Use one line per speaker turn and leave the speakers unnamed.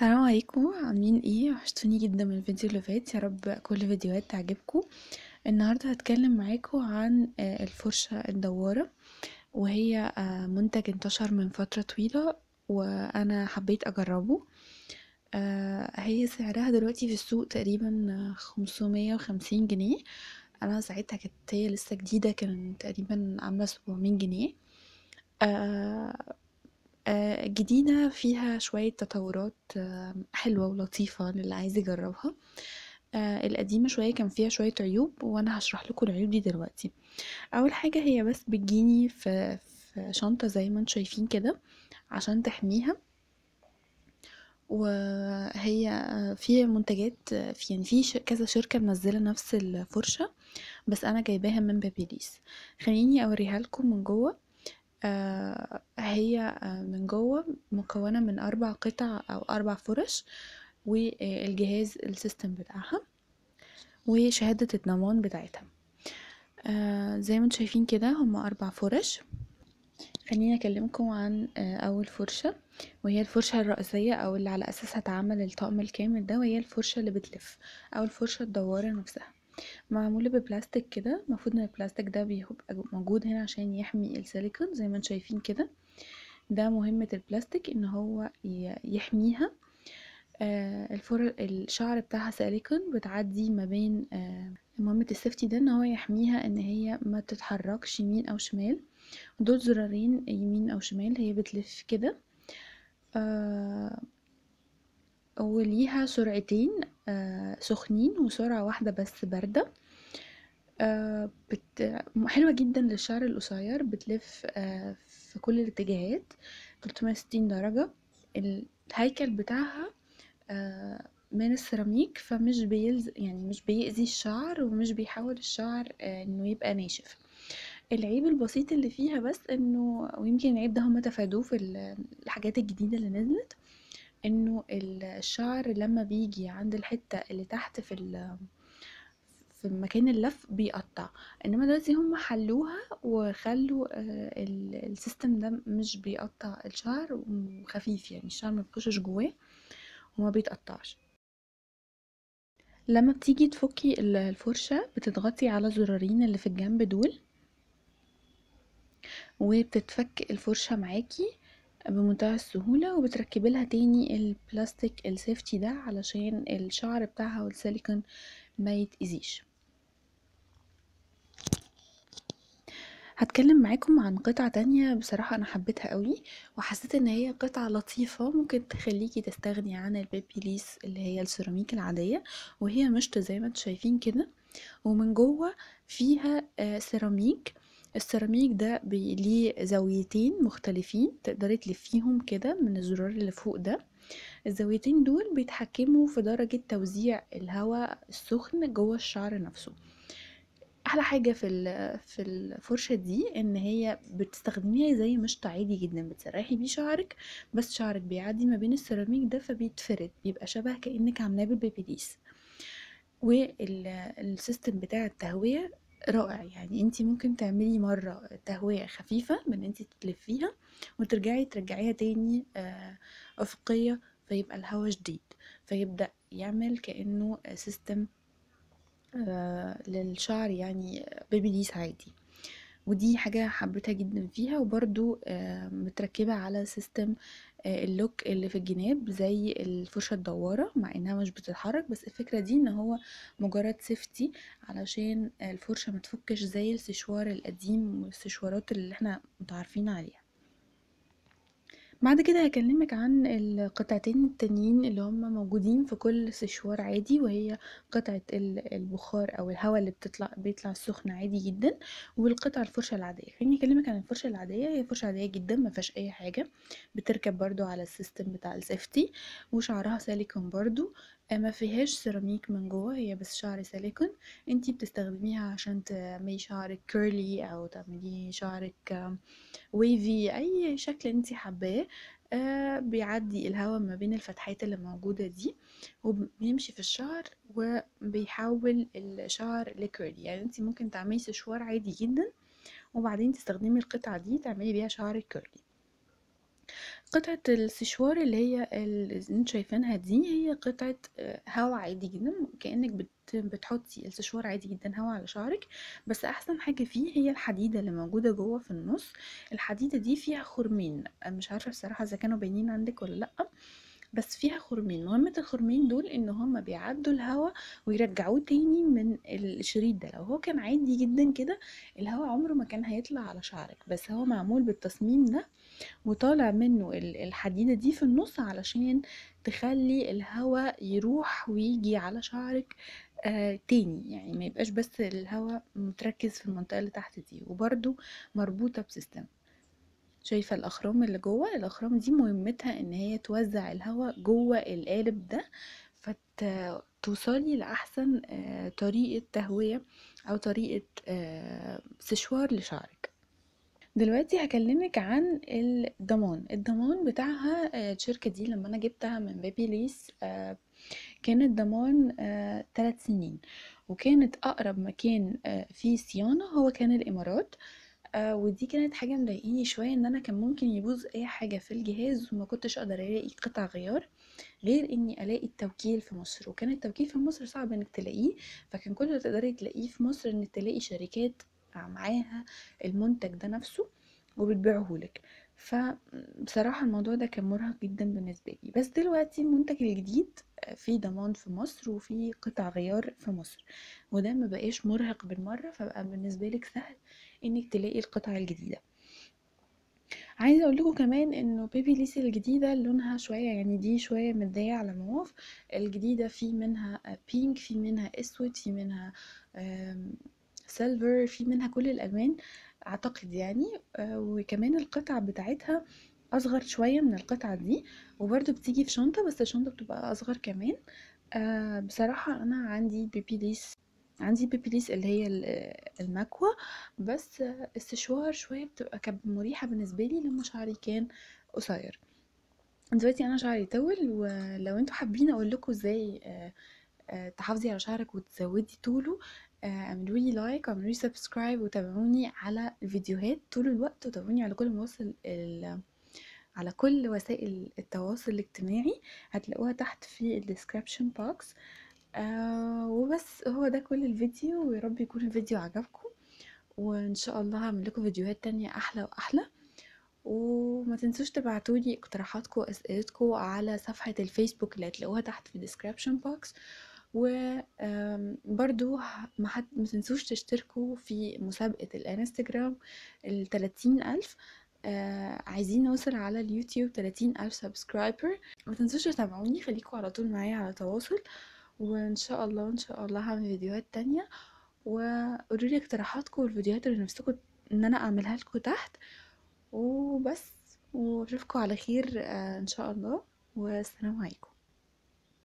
السلام عليكم عاملين ايه وحشتوني جدا من الفيديو اللي فات يا رب كل فيديوهات تعجبكم النهارده هتكلم معاكم عن آه، الفرشه الدواره وهي آه، منتج انتشر من فتره طويله وانا حبيت اجربه آه، هي سعرها دلوقتي في السوق تقريبا 550 جنيه انا ساعتها كانت هي لسه جديده كانت تقريبا عامله 700 جنيه آه، جديدة فيها شوية تطورات آه، حلوة ولطيفة للي عايز يجربها آه، القديمة شوية كان فيها شوية عيوب وانا هشرح لكم العيوب دي دلوقتي اول حاجة هي بس بتجيني في, شنطة زي ما انتم شايفين كده عشان تحميها وهي في منتجات في يعني في كذا شركه منزله نفس الفرشه بس انا جايباها من بابيليس خليني اوريها لكم من جوه آه، هي آه، من جوه مكونة من أربع قطع أو أربع فرش والجهاز السيستم بتاعها وشهادة النمون بتاعتها آه، زي ما انتم شايفين كده هما أربع فرش خليني اكلمكم عن اول فرشه وهي الفرشه الرئيسيه او اللي على اساسها تعمل الطقم الكامل ده وهي الفرشه اللي بتلف او الفرشه الدواره نفسها معمولة ببلاستيك كده المفروض ان البلاستيك ده بيبقى موجود هنا عشان يحمي السيليكون زي ما انتم شايفين كده ده مهمة البلاستيك ان هو يحميها آه الفر الشعر بتاعها سيليكون بتعدي ما بين آه مهمة السيفتي ده ان هو يحميها ان هي ما تتحركش يمين او شمال دول زرارين يمين او شمال هي بتلف كده آه وليها سرعتين آه، سخنين وسرعة واحدة بس باردة آه، حلوة جدا للشعر القصير بتلف آه، في كل الاتجاهات 360 درجة الهيكل بتاعها من السيراميك فمش بيلز يعني مش بيأذي الشعر ومش بيحاول الشعر انه يبقى ناشف العيب البسيط اللي فيها بس انه ويمكن العيب ده هم تفادوه في الحاجات الجديده اللي نزلت انه الشعر لما بيجي عند الحته اللي تحت في في مكان اللف بيقطع انما دلوقتي هم حلوها وخلوا آه، السيستم ده مش بيقطع الشعر وخفيف يعني الشعر ما بيخشش جواه وما بيتقطعش لما بتيجي تفكي الفرشة بتضغطي على الزرارين اللي في الجنب دول وبتتفك الفرشة معاكي بمنتهى السهولة وبتركب لها تاني البلاستيك السيفتي ده علشان الشعر بتاعها والسيليكون ما يتأذيش هتكلم معاكم عن قطعة تانية بصراحة انا حبيتها قوي وحسيت ان هي قطعة لطيفة ممكن تخليكي تستغني عن البيبي ليس اللي هي السيراميك العادية وهي مشط زي ما انتم شايفين كده ومن جوه فيها آه، سيراميك السيراميك ده ليه زاويتين مختلفين تقدري تلفيهم كده من الزرار اللي فوق ده الزاويتين دول بيتحكموا في درجة توزيع الهواء السخن جوه الشعر نفسه احلى حاجة في في الفرشة دي ان هي بتستخدميها زي مشط عادي جدا بتسرحي بيه شعرك بس شعرك بيعدي ما بين السيراميك ده فبيتفرد بيبقى شبه كأنك عاملاه بالبيبيديس والسيستم بتاع التهوية رائع يعني انت ممكن تعملي مرة تهوية خفيفة بان انت تلفيها وترجعي ترجعيها تاني آه، افقية فيبقى الهوا شديد فيبدأ يعمل كأنه سيستم آه، للشعر يعني بيبي ليس عادي ودي حاجة حبيتها جدا فيها وبرضو آه، متركبة على سيستم آه، اللوك اللي في الجناب زي الفرشة الدوارة مع انها مش بتتحرك بس الفكرة دي ان هو مجرد سيفتي علشان الفرشة متفكش زي السشوار القديم والسشوارات اللي احنا متعارفين عليها بعد كده هكلمك عن القطعتين التانيين اللي هما موجودين في كل سشوار عادي وهي قطعة البخار او الهواء اللي بتطلع بيطلع السخن عادي جدا والقطعة الفرشة العادية خليني اكلمك عن الفرشة العادية هي فرشة عادية جدا ما فيهاش اي حاجة بتركب برضو على السيستم بتاع السيفتي وشعرها سيليكون برضو ما فيهاش سيراميك من جوه هي بس شعر سيليكون انتي بتستخدميها عشان تعملي شعرك كيرلي او تعملي شعرك ويفي اي شكل انتي حباه آه، بيعدي الهواء ما بين الفتحات اللي موجودة دي وبيمشي في الشعر وبيحول الشعر لكيرلي يعني انتي ممكن تعملي سشوار عادي جدا وبعدين تستخدمي القطعة دي تعملي بيها شعرك كيرلي قطعة السشوار اللي هي اللي انتوا شايفينها دي هي قطعة آه، هوا عادي جدا كأنك بتحطي السشوار عادي جدا هوا على شعرك بس احسن حاجة فيه هي الحديدة اللي موجودة جوه في النص الحديدة دي فيها خرمين مش عارفة الصراحة اذا كانوا باينين عندك ولا لأ بس فيها خرمين مهمة الخرمين دول ان هما بيعدوا الهواء ويرجعوه تاني من الشريط ده لو هو كان عادي جدا كده الهواء عمره ما كان هيطلع على شعرك بس هو معمول بالتصميم ده وطالع منه الحديدة دي في النص علشان تخلي الهواء يروح ويجي على شعرك آه تاني يعني ما يبقاش بس الهواء متركز في المنطقة اللي تحت دي وبرده مربوطة بسيستم شايفة الأخرام اللي جوه الأخرام دي مهمتها ان هي توزع الهواء جوه القالب ده فتوصلي لأحسن آه، طريقة تهوية أو طريقة آه، سشوار لشعرك دلوقتي هكلمك عن الضمان الضمان بتاعها آه، الشركة دي لما أنا جبتها من بيبي ليس كان الضمان ثلاث سنين وكانت أقرب مكان فيه صيانة هو كان الإمارات آه، ودي كانت حاجة مضايقاني شوية، إن أنا كان ممكن يبوظ أي حاجة في الجهاز وما كنتش أقدر ألاقي قطع غيار، غير إني ألاقي التوكيل في مصر، وكان التوكيل في مصر صعب إنِك تلاقيه، فكان كل اللي تقدري تلاقيه في مصر إنِك تلاقي شركات معاها المنتج ده نفسه وبتبيعه لِك. فبصراحة الموضوع ده كان مرهق جدا بالنسبة لي بس دلوقتي المنتج الجديد آه، في ضمان في مصر وفي قطع غيار في مصر وده ما بقاش مرهق بالمرة فبقى بالنسبة لك سهل انك تلاقي القطع الجديدة عايزه اقول لكم كمان انه بيبي ليسي الجديده لونها شويه يعني دي شويه مديه على موف الجديده في منها بينك في منها اسود في منها سيلفر في منها كل الالوان اعتقد يعني آه، وكمان القطع بتاعتها اصغر شوية من القطعة دي وبرده بتيجي في شنطة بس الشنطة بتبقى اصغر كمان آه، بصراحة انا عندي بيبي ليس عندي بيبي ليس اللي هي آه، المكوى بس استشوار شوية بتبقى مريحة بالنسبة لي لما شعري كان قصير دلوقتي انا شعري طول ولو انتوا حابين اقول لكم ازاي تحافظي على شعرك وتزودي طوله اعملولي آه، لايك like سبسكرايب وتابعوني على الفيديوهات طول الوقت وتابعوني على كل مواصل ال... على كل وسائل التواصل الاجتماعي هتلاقوها تحت في الديسكريبشن بوكس آه وبس هو ده كل الفيديو ويا رب يكون الفيديو عجبكم وان شاء الله هعمل لكم فيديوهات تانية احلى واحلى وما تنسوش تبعتولي اقتراحاتكم واسئلتكم على صفحة الفيسبوك اللي هتلاقوها تحت في الديسكريبشن بوكس وبرضو ما, حد ما تنسوش تشتركوا في مسابقة الانستجرام التلاتين ألف آه عايزين نوصل على اليوتيوب تلاتين ألف سبسكرايبر ما تنسوش تتابعوني خليكوا على طول معايا على تواصل وان شاء الله ان شاء الله هعمل فيديوهات تانية وقولوا لي اقتراحاتكم والفيديوهات اللي نفسكم ان انا اعملها لكم تحت وبس واشوفكم على خير آه ان شاء الله والسلام عليكم